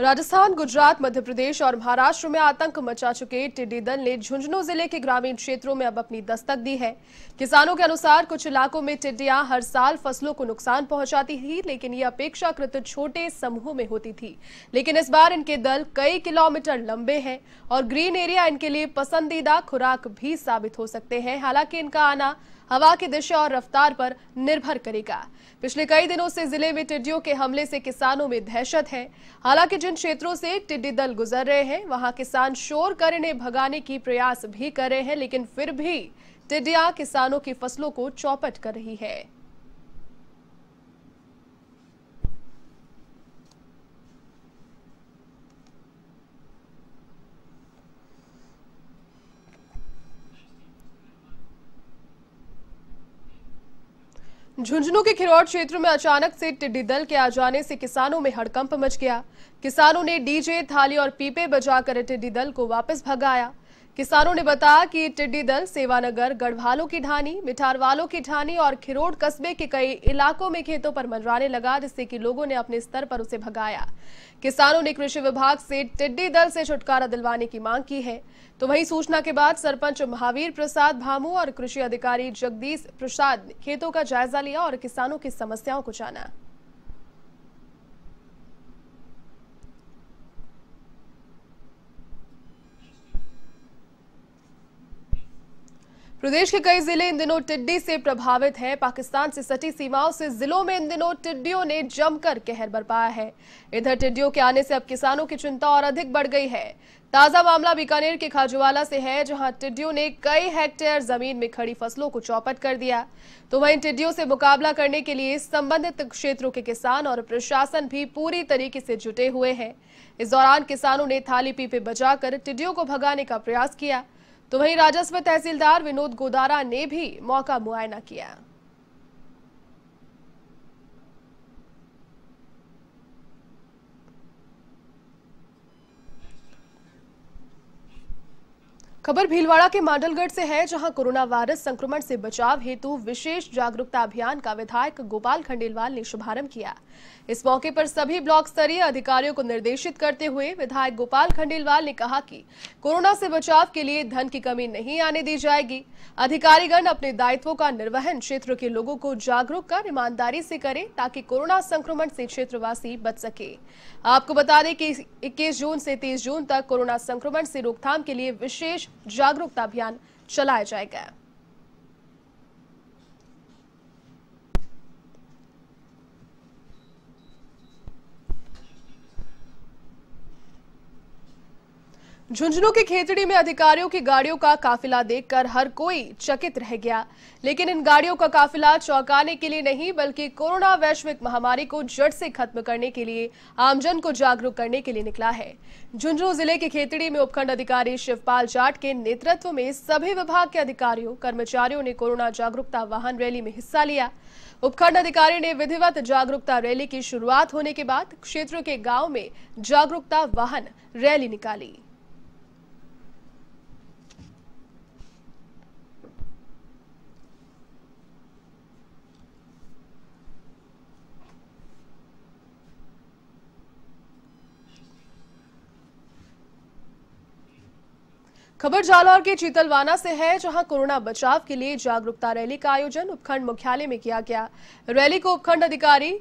राजस्थान गुजरात मध्य प्रदेश और महाराष्ट्र में आतंक मचा चुके टिड्डी दल ने झुंझुनू जिले के ग्रामीण क्षेत्रों में अब अपनी दस्तक दी है किसानों के अनुसार कुछ इलाकों में टिड्डियां हर साल फसलों को नुकसान पहुंचाती थी लेकिन ये अपेक्षाकृत छोटे समूहों में होती थी लेकिन इस बार इनके दल कई किलोमीटर लंबे हैं और ग्रीन एरिया इनके लिए पसंदीदा खुराक भी साबित हो सकते हैं हालांकि इनका आना हवा की दिशा और रफ्तार पर निर्भर करेगा पिछले कई दिनों से जिले में टिड्डियों के हमले से किसानों में दहशत है हालांकि जिन क्षेत्रों से टिड्डी दल गुजर रहे हैं वहां किसान शोर कर इन्हें भगाने की प्रयास भी कर रहे हैं लेकिन फिर भी टिड्डिया किसानों की फसलों को चौपट कर रही है झुंझुनू के खिरौर क्षेत्र में अचानक से टिड्डी दल के आ जाने से किसानों में हड़कंप मच गया किसानों ने डीजे थाली और पीपे बजाकर टिड्डी दल को वापस भगाया किसानों ने बताया कि टिड्डी दल सेवानगर गढ़वालों की ढानी मिठारवालों की ढानी और खिरोड कस्बे के कई इलाकों में खेतों पर मंडराने लगा जिससे कि लोगों ने अपने स्तर पर उसे भगाया किसानों ने कृषि विभाग से टिड्डी दल से छुटकारा दिलवाने की मांग की है तो वही सूचना के बाद सरपंच महावीर प्रसाद भामू और कृषि अधिकारी जगदीश प्रसाद ने खेतों का जायजा लिया और किसानों की समस्याओं को जाना प्रदेश के कई जिले इन दिनों टिड्डी से प्रभावित हैं पाकिस्तान से सटी सीमाओं से जिलों में इन दिनों टिड्डियों ने जमकर कहर बरपाया है इधर टिड्डियों के आने से अब किसानों की चिंता और अधिक बढ़ गई है ताजा मामला बीकानेर के खाजुवाला से है जहां टिड्डियों ने कई हेक्टेयर जमीन में खड़ी फसलों को चौपट कर दिया तो वहीं टिड्डियों से मुकाबला करने के लिए संबंधित क्षेत्रों के किसान और प्रशासन भी पूरी तरीके से जुटे हुए हैं इस दौरान किसानों ने थाली पीपे बजाकर टिड्डियों को भगाने का प्रयास किया तो वहीं राजस्व तहसीलदार विनोद गोदारा ने भी मौका मुआयना किया खबर भीलवाड़ा के मांडलगढ़ से है जहां कोरोना वायरस संक्रमण से बचाव हेतु विशेष जागरूकता अभियान का विधायक गोपाल खंडेलवाल ने शुभारंभ किया इस मौके पर सभी ब्लॉक स्तरीय अधिकारियों को निर्देशित करते हुए विधायक गोपाल खंडेलवाल ने कहा कि कोरोना से बचाव के लिए धन की कमी नहीं आने दी जाएगी अधिकारीगण अपने दायित्वों का निर्वहन क्षेत्र के लोगों को जागरूक कर ईमानदारी से करें ताकि कोरोना संक्रमण से क्षेत्रवासी बच सके आपको बता दें कि इक्कीस जून से तीस जून तक कोरोना संक्रमण से रोकथाम के लिए विशेष जागरूकता अभियान चलाया जाएगा झुंझुनू की खेतड़ी में अधिकारियों की गाड़ियों का काफिला देखकर हर कोई चकित रह गया लेकिन इन गाड़ियों का काफिला चौंकाने के लिए नहीं बल्कि कोरोना वैश्विक महामारी को जड़ से खत्म करने के लिए आमजन को जागरूक करने के लिए निकला है झुंझुनू जिले के खेतड़ी में उपखंड अधिकारी शिवपाल जाट के नेतृत्व में सभी विभाग के अधिकारियों कर्मचारियों ने कोरोना जागरूकता वाहन रैली में हिस्सा लिया उपखंड अधिकारी ने विधिवत जागरूकता रैली की शुरुआत होने के बाद क्षेत्र के गाँव में जागरूकता वाहन रैली निकाली खबर जालौर के चीतलवाना से है जहां कोरोना बचाव के लिए जागरूकता रैली का आयोजन उपखंड मुख्यालय में किया गया रैली को उपखंड अधिकारी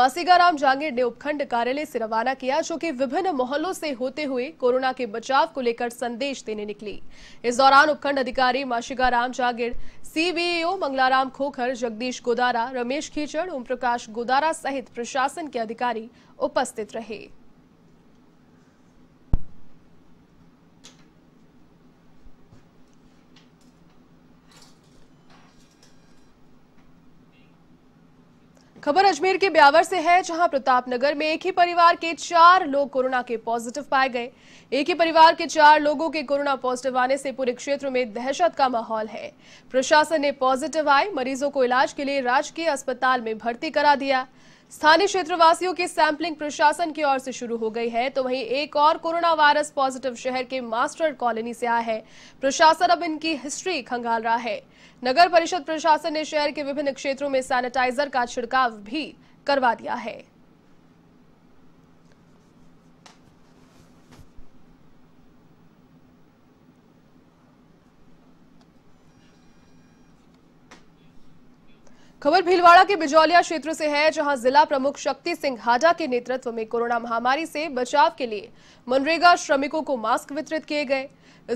मासीगाराम जांगिर ने उपखंड कार्यालय से रवाना किया जो कि विभिन्न मोहल्लों से होते हुए कोरोना के बचाव को लेकर संदेश देने निकली इस दौरान उपखंड अधिकारी मासीगाराम जांगिड़ सीबीओ मंगलाराम खोखर जगदीश गोदारा रमेश खीचड़ ओम प्रकाश गोदारा सहित प्रशासन के अधिकारी उपस्थित रहे खबर अजमेर के ब्यावर से है जहां प्रतापनगर में एक ही परिवार के चार लोग कोरोना के पॉजिटिव पाए गए एक ही परिवार के चार लोगों के कोरोना पॉजिटिव आने से पूरे क्षेत्र में दहशत का माहौल है प्रशासन ने पॉजिटिव आए मरीजों को इलाज के लिए राजकीय अस्पताल में भर्ती करा दिया स्थानीय क्षेत्रवासियों की सैंपलिंग प्रशासन की ओर से शुरू हो गई है तो वहीं एक और कोरोना वायरस पॉजिटिव शहर के मास्टर कॉलोनी से आया है प्रशासन अब इनकी हिस्ट्री खंगाल रहा है नगर परिषद प्रशासन ने शहर के विभिन्न क्षेत्रों में सैनिटाइजर का छिड़काव भी करवा दिया है खबर भीलवाड़ा के बिजौलिया क्षेत्र से है जहां जिला प्रमुख शक्ति सिंह हाडा के नेतृत्व में कोरोना महामारी से बचाव के लिए मनरेगा श्रमिकों को मास्क वितरित किए गए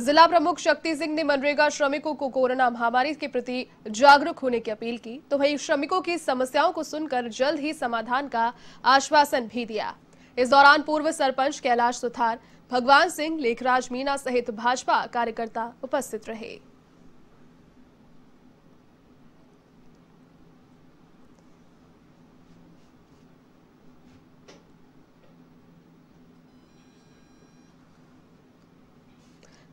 जिला प्रमुख शक्ति सिंह ने मनरेगा श्रमिकों को कोरोना महामारी के प्रति जागरूक होने की अपील की तो वहीं श्रमिकों की समस्याओं को सुनकर जल्द ही समाधान का आश्वासन भी दिया इस दौरान पूर्व सरपंच कैलाश सुथार भगवान सिंह लेखराज मीना सहित भाजपा कार्यकर्ता उपस्थित रहे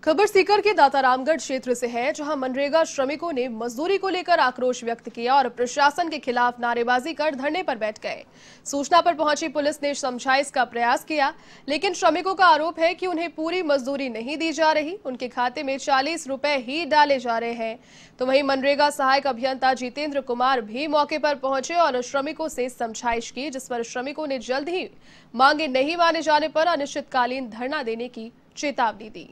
खबर सीकर के दातारामगढ़ क्षेत्र से है जहां मनरेगा श्रमिकों ने मजदूरी को लेकर आक्रोश व्यक्त किया और प्रशासन के खिलाफ नारेबाजी कर धरने पर बैठ गए सूचना पर पहुंची पुलिस ने समझाइश का प्रयास किया लेकिन श्रमिकों का आरोप है कि उन्हें पूरी मजदूरी नहीं दी जा रही उनके खाते में चालीस रुपए ही डाले जा रहे हैं तो वहीं मनरेगा सहायक अभियंता जितेंद्र कुमार भी मौके पर पहुंचे और श्रमिकों से समझाइश की जिस पर श्रमिकों ने जल्द ही मांगे नहीं माने जाने पर अनिश्चितकालीन धरना देने की चेतावनी दी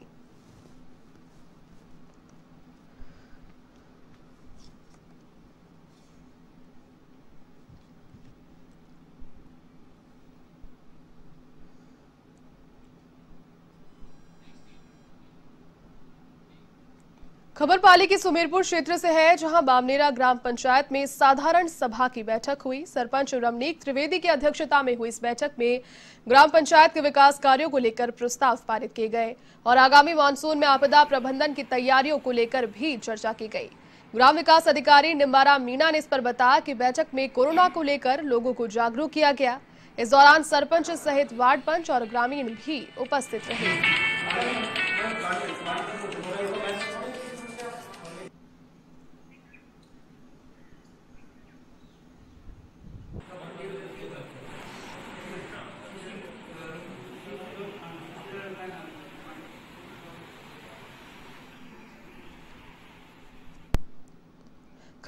खबर पाली के सुमेरपुर क्षेत्र से है जहां बामनेरा ग्राम पंचायत में साधारण सभा की बैठक हुई सरपंच रमनीक त्रिवेदी की अध्यक्षता में हुई इस बैठक में ग्राम पंचायत के विकास कार्यों को लेकर प्रस्ताव पारित किए गए और आगामी मानसून में आपदा प्रबंधन की तैयारियों को लेकर भी चर्चा की गई ग्राम विकास अधिकारी निम्बारा मीणा ने इस पर बताया कि बैठक में कोरोना को लेकर लोगों को जागरूक किया गया इस दौरान सरपंच सहित वार्ड पंच और ग्रामीण भी उपस्थित रहे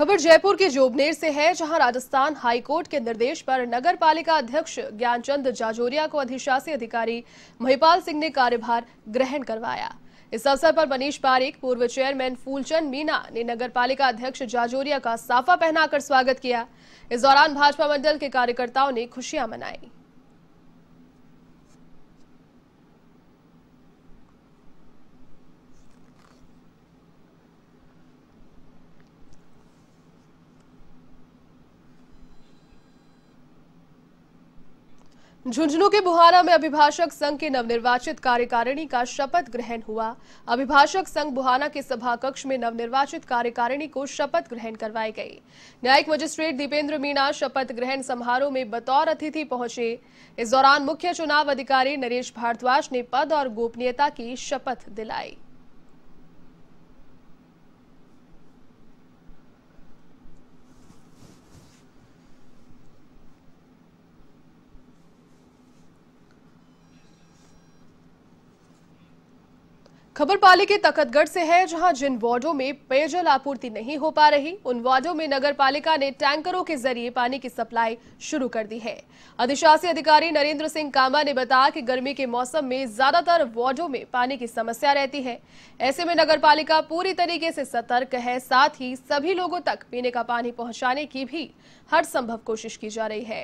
खबर जयपुर के जोबनेर से है जहां राजस्थान हाईकोर्ट के निर्देश पर नगर पालिका अध्यक्ष ज्ञानचंद जाजोरिया को अधिशासी अधिकारी महिपाल सिंह ने कार्यभार ग्रहण करवाया इस अवसर पर मनीष पारिक पूर्व चेयरमैन फूलचंद मीना ने नगर पालिका अध्यक्ष जाजोरिया का साफा पहनाकर स्वागत किया इस दौरान भाजपा मंडल के कार्यकर्ताओं ने खुशियां मनाई झुंझुनू के बुहाना में अभिभाषक संघ के नवनिर्वाचित कार्यकारिणी का शपथ ग्रहण हुआ अभिभाषक संघ बुहाना के सभा कक्ष में नवनिर्वाचित कार्यकारिणी को शपथ ग्रहण करवाई गई न्यायिक मजिस्ट्रेट दीपेंद्र मीणा शपथ ग्रहण समारोह में बतौर अतिथि पहुंचे इस दौरान मुख्य चुनाव अधिकारी नरेश भारद्वाज ने पद और गोपनीयता की शपथ दिलाई खबर पाली के तखतगढ़ से है जहां जिन वार्डो में पेयजल आपूर्ति नहीं हो पा रही उन वार्डो में नगर पालिका ने टैंकरों के जरिए पानी की सप्लाई शुरू कर दी है अधिशासी अधिकारी नरेंद्र सिंह कामा ने बताया कि गर्मी के मौसम में ज्यादातर वार्डो में पानी की समस्या रहती है ऐसे में नगर पालिका पूरी तरीके से सतर्क है साथ ही सभी लोगों तक पीने का पानी पहुंचाने की भी हर संभव कोशिश की जा रही है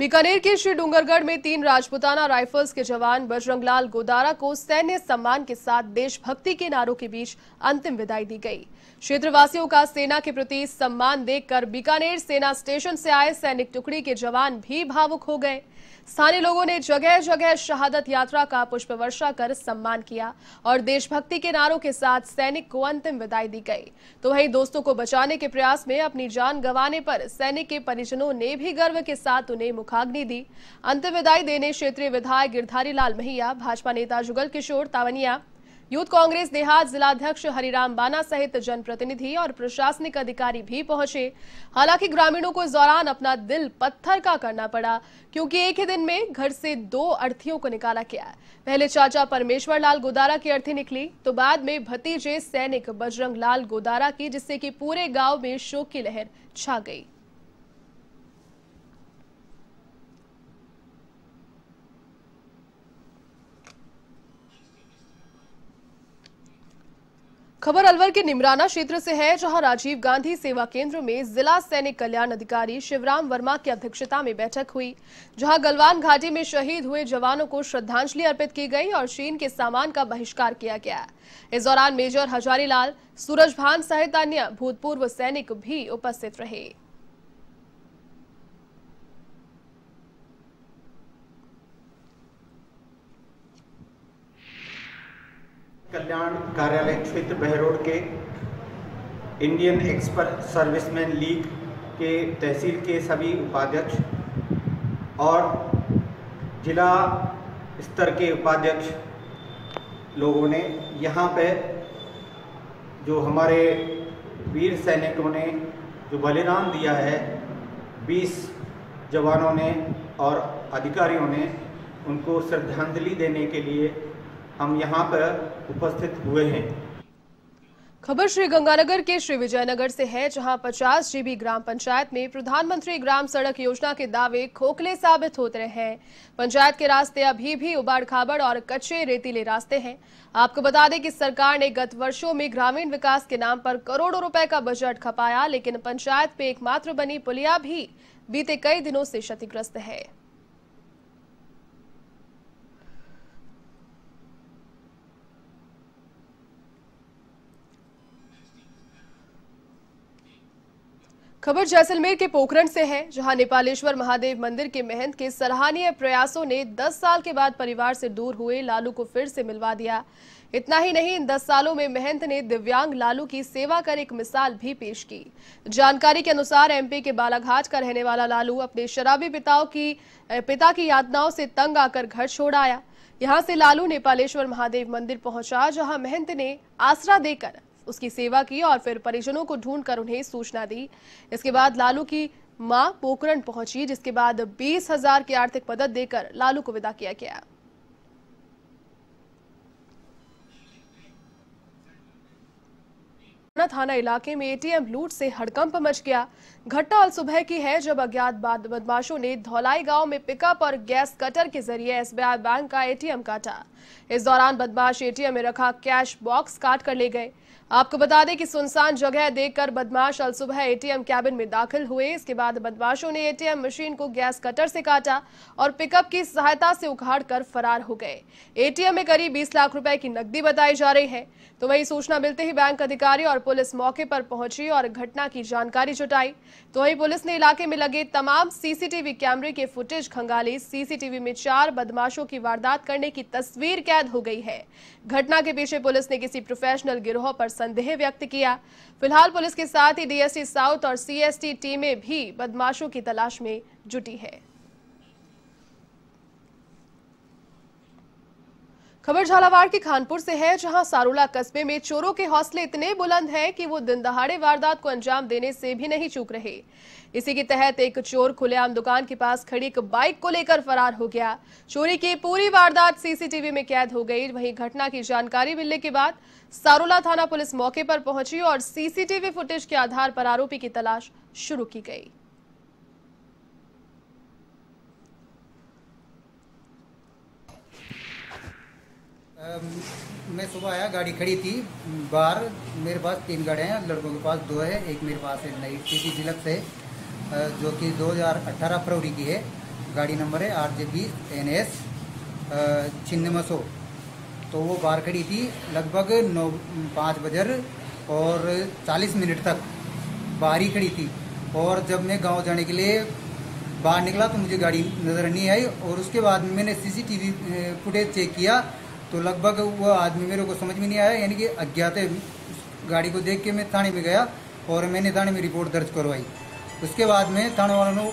बीकानेर के श्री डूंगरगढ़ में तीन राजपुताना राइफल्स के जवान बजरंगलाल गोदारा को सैन्य सम्मान के साथ देशभक्ति के नारों के बीच अंतिम विदाई दी गई क्षेत्रवासियों का सेना के प्रति सम्मान देखकर बीकानेर सेना स्टेशन से आए सैनिक टुकड़ी के जवान भी भावुक हो गए स्थानीय लोगों ने जगह जगह शहादत यात्रा का पुष्प वर्षा कर सम्मान किया और देशभक्ति के नारों के साथ सैनिक को अंतिम विदाई दी गई तो वही दोस्तों को बचाने के प्रयास में अपनी जान गंवाने पर सैनिक के परिजनों ने भी गर्व के साथ उन्हें मुखाग्नि दी अंतिम विदाई देने क्षेत्रीय विधायक गिरधारी लाल महिया भाजपा नेता जुगल किशोर तावनिया यूथ कांग्रेस देहात जिलाध्यक्ष हरिराम बाना सहित जनप्रतिनिधि और प्रशासनिक अधिकारी भी पहुंचे हालांकि ग्रामीणों को इस दौरान अपना दिल पत्थर का करना पड़ा क्योंकि एक ही दिन में घर से दो अर्थियों को निकाला गया पहले चाचा परमेश्वर लाल गोदारा की अर्थी निकली तो बाद में भतीजे सैनिक बजरंग लाल गोदारा की जिससे की पूरे गाँव में शोक की लहर छा गई खबर अलवर के निमराना क्षेत्र से है जहां राजीव गांधी सेवा केंद्र में जिला सैनिक कल्याण अधिकारी शिवराम वर्मा की अध्यक्षता में बैठक हुई जहां गलवान घाटी में शहीद हुए जवानों को श्रद्धांजलि अर्पित की गई और चीन के सामान का बहिष्कार किया गया इस दौरान मेजर हजारीलाल सूरजभान सहित अन्य भूतपूर्व सैनिक भी उपस्थित रहे कल्याण कार्यालय क्षेत्र बहरोड के इंडियन एक्सपर्ट सर्विसमैन लीग के तहसील के सभी उपाध्यक्ष और जिला स्तर के उपाध्यक्ष लोगों ने यहाँ पे जो हमारे वीर सैनिकों ने जो बलिदान दिया है 20 जवानों ने और अधिकारियों ने उनको श्रद्धांजलि देने के लिए हम यहाँ पर उपस्थित हुए हैं खबर श्री गंगानगर के श्री विजयनगर से है जहां 50 जीबी ग्राम पंचायत में प्रधानमंत्री ग्राम सड़क योजना के दावे खोखले साबित होते रहे हैं पंचायत के रास्ते अभी भी उबाड़ खाबड़ और कच्चे रेतीले रास्ते हैं आपको बता दें कि सरकार ने गत वर्षों में ग्रामीण विकास के नाम पर करोड़ों रुपए का बजट खपाया लेकिन पंचायत पे एकमात्र बनी पुलिया भी बीते कई दिनों से क्षतिग्रस्त है खबर जैसलमेर के पोखरण से है जहां नेपालेश्वर महादेव मंदिर के महंत के सराहनीय प्रयासों ने 10 साल के बाद परिवार से दूर हुए लालू को फिर से मिलवा दिया इतना ही नहीं इन 10 सालों में महंत ने दिव्यांग लालू की सेवा कर एक मिसाल भी पेश की जानकारी के अनुसार एमपी के बालाघाट का रहने वाला लालू अपने शराबी पिताओं की पिता की यातनाओं से तंग आकर घर छोड़ आया यहाँ से लालू नेपालेश्वर महादेव मंदिर पहुंचा जहाँ महंत ने आसरा देकर उसकी सेवा की और फिर परिजनों को ढूंढकर उन्हें सूचना दी इसके बाद लालू की मां पोकरण पहुंची जिसके बाद बीस हजार की आर्थिक मदद देकर लालू को विदा किया गया थाना इलाके में एटीएम लूट से हड़कंप मच गया घटना अल सुबह की है जब अज्ञात बदमाशों ने धौलाई गांव में पिकअप और गैस कटर के जरिए एसबीआई बैंक का एटीएम काटा इस दौरान बदमाश एटीएम में रखा कैश बॉक्स काट कर ले गए आपको बता दें कि सुनसान जगह देखकर बदमाश अल सुबह एटीएम कैबिन में दाखिल हुए इसके बाद बदमाशों ने एटीएम मशीन को गैस कटर से काटा और पिकअप की सहायता से उखाड़कर फरार हो गए एटीएम में करीब 20 लाख रुपए की नकदी बताई जा रही है तो वही सूचना मिलते ही बैंक अधिकारी और पुलिस मौके पर पहुंची और घटना की जानकारी जुटाई तो वही पुलिस ने इलाके में लगे तमाम सीसीटीवी कैमरे के फुटेज खंगाली सीसीटीवी में चार बदमाशों की वारदात करने की तस्वीर कैद हो गई है घटना के पीछे पुलिस ने किसी प्रोफेशनल गिरोह पर संदेह व्यक्त किया फिलहाल पुलिस के साथ ही डीएसटी साउथ और सीएसटी टीमें भी बदमाशों की तलाश में जुटी है खबर झालावाड़ के खानपुर से है जहां सारूला कस्बे में चोरों के हौसले इतने बुलंद हैं कि वो दिन दहाड़े वारदात को अंजाम देने से भी नहीं चूक रहे इसी के तहत एक चोर खुलेआम दुकान के पास खड़ी एक बाइक को लेकर फरार हो गया चोरी की पूरी वारदात सीसीटीवी में कैद हो गई वहीं घटना की जानकारी मिलने के बाद सारोला थाना पुलिस मौके पर पहुंची और सीसीटीवी फुटेज के आधार पर आरोपी की तलाश शुरू की गई मैं सुबह आया गाड़ी खड़ी थी बाहर मेरे पास तीन गाड़ियाँ हैं लड़कों के पास दो है एक मेरे पास है नई टी जिलक से जो कि 2018 फरवरी की है गाड़ी नंबर है R J B N S छिन्नमसो तो वो बाहर खड़ी थी लगभग नौ पाँच बजर और 40 मिनट तक बाहर ही खड़ी थी और जब मैं गांव जाने के लिए बाहर निकला तो मुझे गाड़ी नज़र नहीं आई और उसके बाद मैंने वी फुटेज चेक किया तो लगभग वो आदमी मेरे को समझ में नहीं आया यानी कि अज्ञात गाड़ी को देख के मैं थाने में गया और मैंने थाने में रिपोर्ट दर्ज करवाई उसके बाद में थाने वालों ने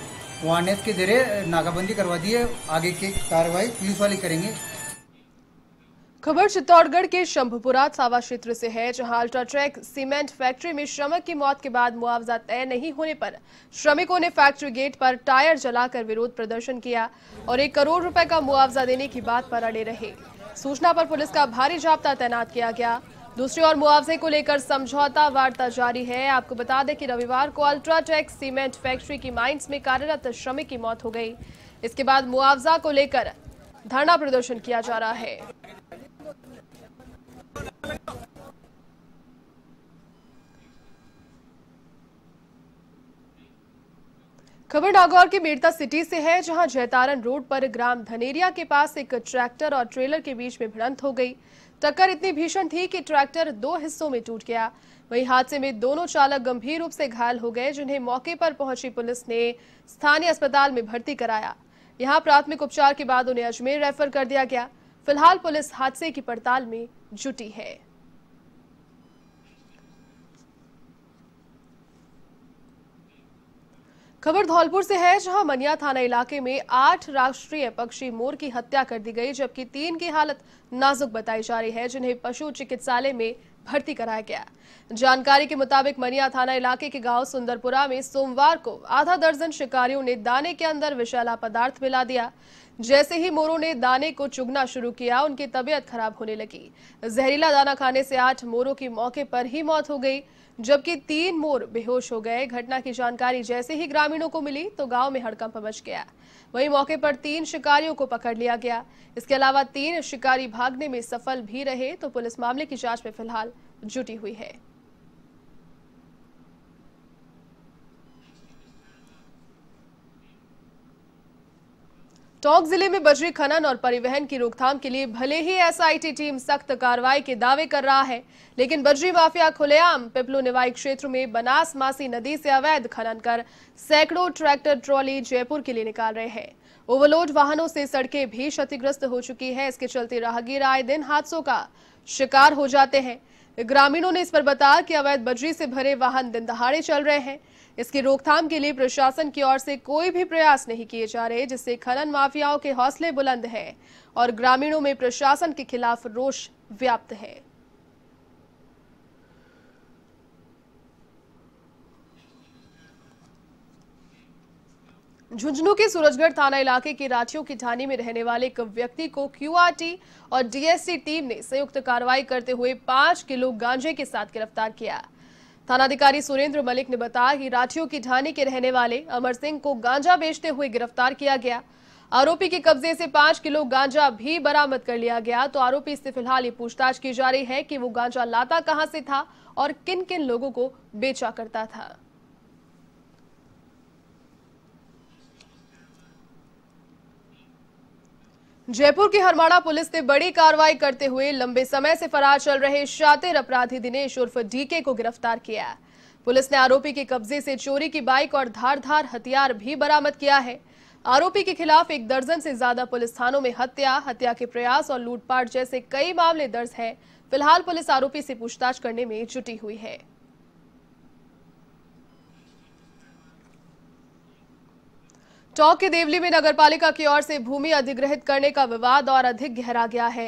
वार्नेस के जरिए नाकाबंदी करवा दी है आगे की कार्रवाई पुलिस वाले करेंगे खबर चित्तौड़गढ़ के शंभपुरा सावा क्षेत्र से है जहां अल्ट्राट्रैक सीमेंट फैक्ट्री में श्रमिक की मौत के बाद मुआवजा तय नहीं होने पर श्रमिकों ने फैक्ट्री गेट पर टायर जलाकर विरोध प्रदर्शन किया और एक करोड़ रुपए का मुआवजा देने की बात पर अड़े रहे सूचना पर पुलिस का भारी जाप्ता तैनात किया गया दूसरी ओर मुआवजे को लेकर समझौता वार्ता जारी है आपको बता दें कि रविवार को अल्ट्राटेक सीमेंट फैक्ट्री की माइंस में कार्यरत श्रमिक की मौत हो गई इसके बाद मुआवजा को लेकर धरना प्रदर्शन किया जा रहा है खबर नागौर के मेड़ता सिटी से है जहां जयतारण रोड पर ग्राम धनेरिया के पास एक ट्रैक्टर और ट्रेलर के बीच में भिड़ंत हो गई टक्कर इतनी भीषण थी कि ट्रैक्टर दो हिस्सों में टूट गया वहीं हादसे में दोनों चालक गंभीर रूप से घायल हो गए जिन्हें मौके पर पहुंची पुलिस ने स्थानीय अस्पताल में भर्ती कराया यहां प्राथमिक उपचार के बाद उन्हें अजमेर रेफर कर दिया गया फिलहाल पुलिस हादसे की पड़ताल में जुटी है खबर धौलपुर से है जहां मनिया थाना इलाके में आठ राष्ट्रीय पक्षी मोर की हत्या कर दी गई जबकि तीन की हालत नाजुक बताई जा रही है जिन्हें पशु चिकित्सालय में भर्ती कराया गया जानकारी के मुताबिक मनिया थाना इलाके के गांव सुंदरपुरा में सोमवार को आधा दर्जन शिकारियों ने दाने के अंदर विषैला पदार्थ मिला दिया जैसे ही मोरों ने दाने को चुगना शुरू किया उनकी तबियत खराब होने लगी जहरीला दाना खाने से आठ मोरों की मौके पर ही मौत हो गई जबकि तीन मोर बेहोश हो गए घटना की जानकारी जैसे ही ग्रामीणों को मिली तो गांव में हड़कंप मच गया वहीं मौके पर तीन शिकारियों को पकड़ लिया गया इसके अलावा तीन शिकारी भागने में सफल भी रहे तो पुलिस मामले की जांच में फिलहाल जुटी हुई है टोंक जिले में बजरी खनन और परिवहन की रोकथाम के लिए भले ही एसआईटी टीम सख्त कार्रवाई के दावे कर रहा है लेकिन बजरी माफिया खुलेआम पिपलू निवाई क्षेत्र में बनास मासी नदी से अवैध खनन कर सैकड़ों ट्रैक्टर ट्रॉली जयपुर के लिए निकाल रहे हैं ओवरलोड वाहनों से सड़कें भी क्षतिग्रस्त हो चुकी है इसके चलते राहगीर आए दिन हादसों का शिकार हो जाते हैं ग्रामीणों ने इस पर बताया कि अवैध बजरी से भरे वाहन दिन दहाड़े चल रहे हैं इसकी रोकथाम के लिए प्रशासन की ओर से कोई भी प्रयास नहीं किए जा रहे जिससे खनन माफियाओं के हौसले बुलंद हैं और ग्रामीणों में प्रशासन के खिलाफ रोष व्याप्त है झुंझुनू के सूरजगढ़ थाना इलाके के राठियों की ढानी में रहने वाले एक व्यक्ति को क्यूआरटी और डीएससी टीम ने संयुक्त कार्रवाई करते हुए पांच किलो गांजे के साथ गिरफ्तार किया थानाधिकारी सुरेंद्र मलिक ने बताया कि राठियों की ढाणी के रहने वाले अमर सिंह को गांजा बेचते हुए गिरफ्तार किया गया आरोपी के कब्जे से पांच किलो गांजा भी बरामद कर लिया गया तो आरोपी से फिलहाल ये पूछताछ की जा रही है कि वो गांजा लाता कहां से था और किन किन लोगों को बेचा करता था जयपुर की हरमाड़ा पुलिस ने बड़ी कार्रवाई करते हुए लंबे समय से फरार चल रहे शातिर अपराधी दिनेश उर्फ डीके को गिरफ्तार किया पुलिस ने आरोपी के कब्जे से चोरी की बाइक और धारधार हथियार भी बरामद किया है आरोपी के खिलाफ एक दर्जन से ज्यादा पुलिस थानों में हत्या हत्या के प्रयास और लूटपाट जैसे कई मामले दर्ज हैं। फिलहाल पुलिस आरोपी से पूछताछ करने में जुटी हुई है चौक के देवली में नगरपालिका की ओर से भूमि अधिग्रहित करने का विवाद और अधिक गहरा गया है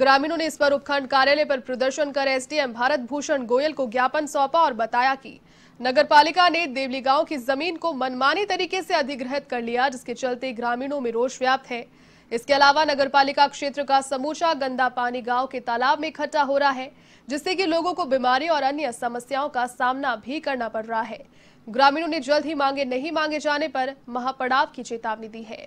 ग्रामीणों ने इस पर उपखंड कार्यालय पर प्रदर्शन कर एसडीएम भारत भूषण गोयल को ज्ञापन सौंपा और बताया कि नगरपालिका ने देवली गांव की जमीन को मनमानी तरीके से अधिग्रहित कर लिया जिसके चलते ग्रामीणों में रोष व्याप्त है इसके अलावा नगर क्षेत्र का समूचा गंदा पानी गाँव के तालाब में इकट्ठा हो रहा है जिससे की लोगों को बीमारी और अन्य समस्याओं का सामना भी करना पड़ रहा है ग्रामीणों ने जल्द ही मांगे नहीं मांगे जाने पर महापड़ाव की चेतावनी दी है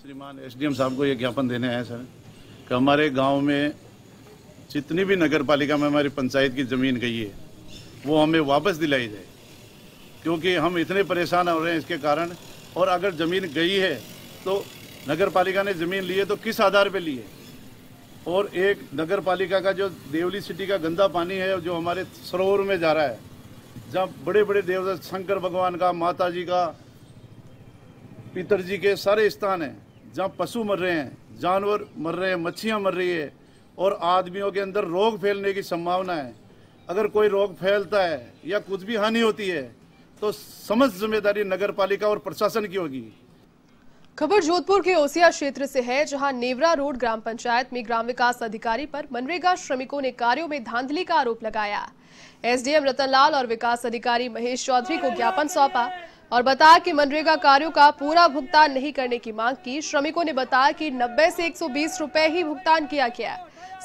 श्रीमान एसडीएम साहब को यह ज्ञापन देने आए सर कि हमारे गांव में जितनी भी नगर पालिका में हमारी पंचायत की ज़मीन गई है वो हमें वापस दिलाई जाए क्योंकि हम इतने परेशान हो रहे हैं इसके कारण और अगर ज़मीन गई है तो नगर पालिका ने ज़मीन लिए तो किस आधार पे लिए और एक नगर पालिका का जो देवली सिटी का गंदा पानी है जो हमारे सरोवर में जा रहा है जहाँ बड़े बड़े देवता शंकर भगवान का माता जी का पितर जी के सारे स्थान हैं जहाँ पशु मर रहे हैं जानवर मर रहे हैं मच्छियाँ मर रही है और आदमियों के अंदर रोग फैलने की संभावना है अगर कोई रोग फैलता है या कुछ भी हानि होती है तो समझ जिम्मेदारी नगर पालिका और प्रशासन की होगी खबर जोधपुर के ओसिया क्षेत्र से है जहां नेवरा रोड ग्राम पंचायत में ग्राम विकास अधिकारी पर मनरेगा श्रमिकों ने कार्यों में धांधली का आरोप लगाया एसडीएम रतनलाल और विकास अधिकारी महेश चौधरी को ज्ञापन सौंपा और बताया कि मनरेगा कार्यों का पूरा भुगतान नहीं करने की मांग की श्रमिकों ने बताया की नब्बे से एक सौ ही भुगतान किया गया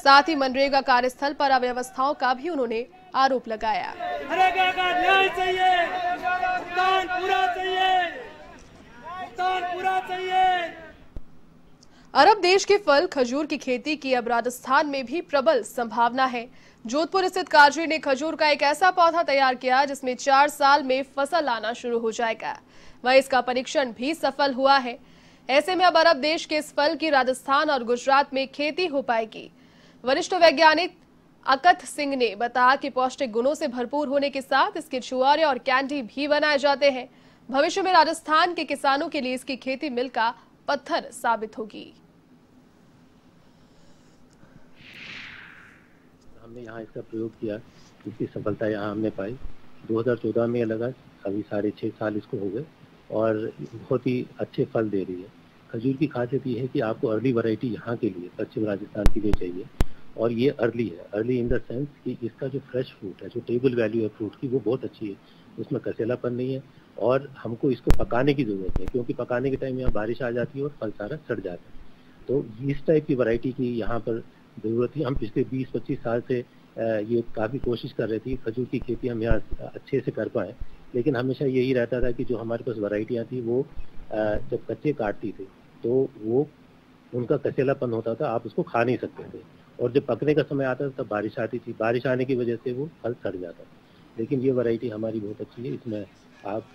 साथ ही मनरेगा कार्यस्थल पर अव्यवस्थाओं का भी उन्होंने आरोप लगाया पाकिस्तान पूरा चाहिए अरब देश के फल खजूर की खेती की अब राजस्थान में भी प्रबल संभावना है जोधपुर स्थित काजरी ने खजूर का एक ऐसा पौधा तैयार किया जिसमें चार साल में फसल आना शुरू हो जाएगा वह इसका परीक्षण भी सफल हुआ है ऐसे में अब अरब देश के इस फल की राजस्थान और गुजरात में खेती हो पाएगी वरिष्ठ वैज्ञानिक अकथ सिंह ने बताया कि पौष्टिक गुणों से भरपूर होने के साथ इसके छुआरे और कैंडी भी बनाए जाते हैं भविष्य में राजस्थान के किसानों के लिए इसकी खेती मिल का पत्थर साबित होगी हमने यहाँ इसका प्रयोग किया इसकी सफलता यहाँ हमने पाई 2014 में लगा अभी साढ़े छह साल इसको हो गए और बहुत ही अच्छे फल दे रही है खजूर की खासियत यह है कि आपको अर्ली वैरायटी यहाँ के लिए पश्चिम राजस्थान के लिए चाहिए और ये अर्ली है अर्ली इन द सेंस कि इसका जो फ्रेश फ्रूट है जो टेबल वैल्यू है फ्रूट की वो बहुत अच्छी है उसमें कसेलापन नहीं है और हमको इसको पकाने की ज़रूरत है क्योंकि पकाने के टाइम यहाँ बारिश आ जाती है और फल सारा सड़ जाता है तो इस टाइप की वैरायटी की यहाँ पर ज़रूरत थी हम पिछले 20-25 साल से ये काफ़ी कोशिश कर रहे थे खजूर की खेती हम यहाँ अच्छे से कर पाएँ लेकिन हमेशा यही रहता था कि जो हमारे पास वैरायटियाँ थी वो जब कच्चे काटती थी तो वो उनका कचेलापन होता था आप उसको खा नहीं सकते थे और जब पकने का समय आता था तब बारिश आती थी बारिश आने की वजह से वो फल सड़ जाता था लेकिन ये वैरायटी हमारी बहुत अच्छी है इसमें आप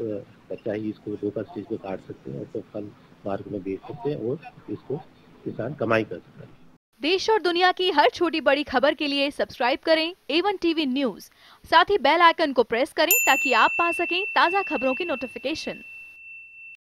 कच्चा ही इसको दो का चीज को काट सकते हैं और तो फल मार्ग में बेच सकते हैं और इसको किसान कमाई कर सकता है देश और दुनिया की हर छोटी बड़ी खबर के लिए सब्सक्राइब करें एवन टीवी न्यूज साथ ही बेल आइकन को प्रेस करें ताकि आप पा सकें ताज़ा खबरों की नोटिफिकेशन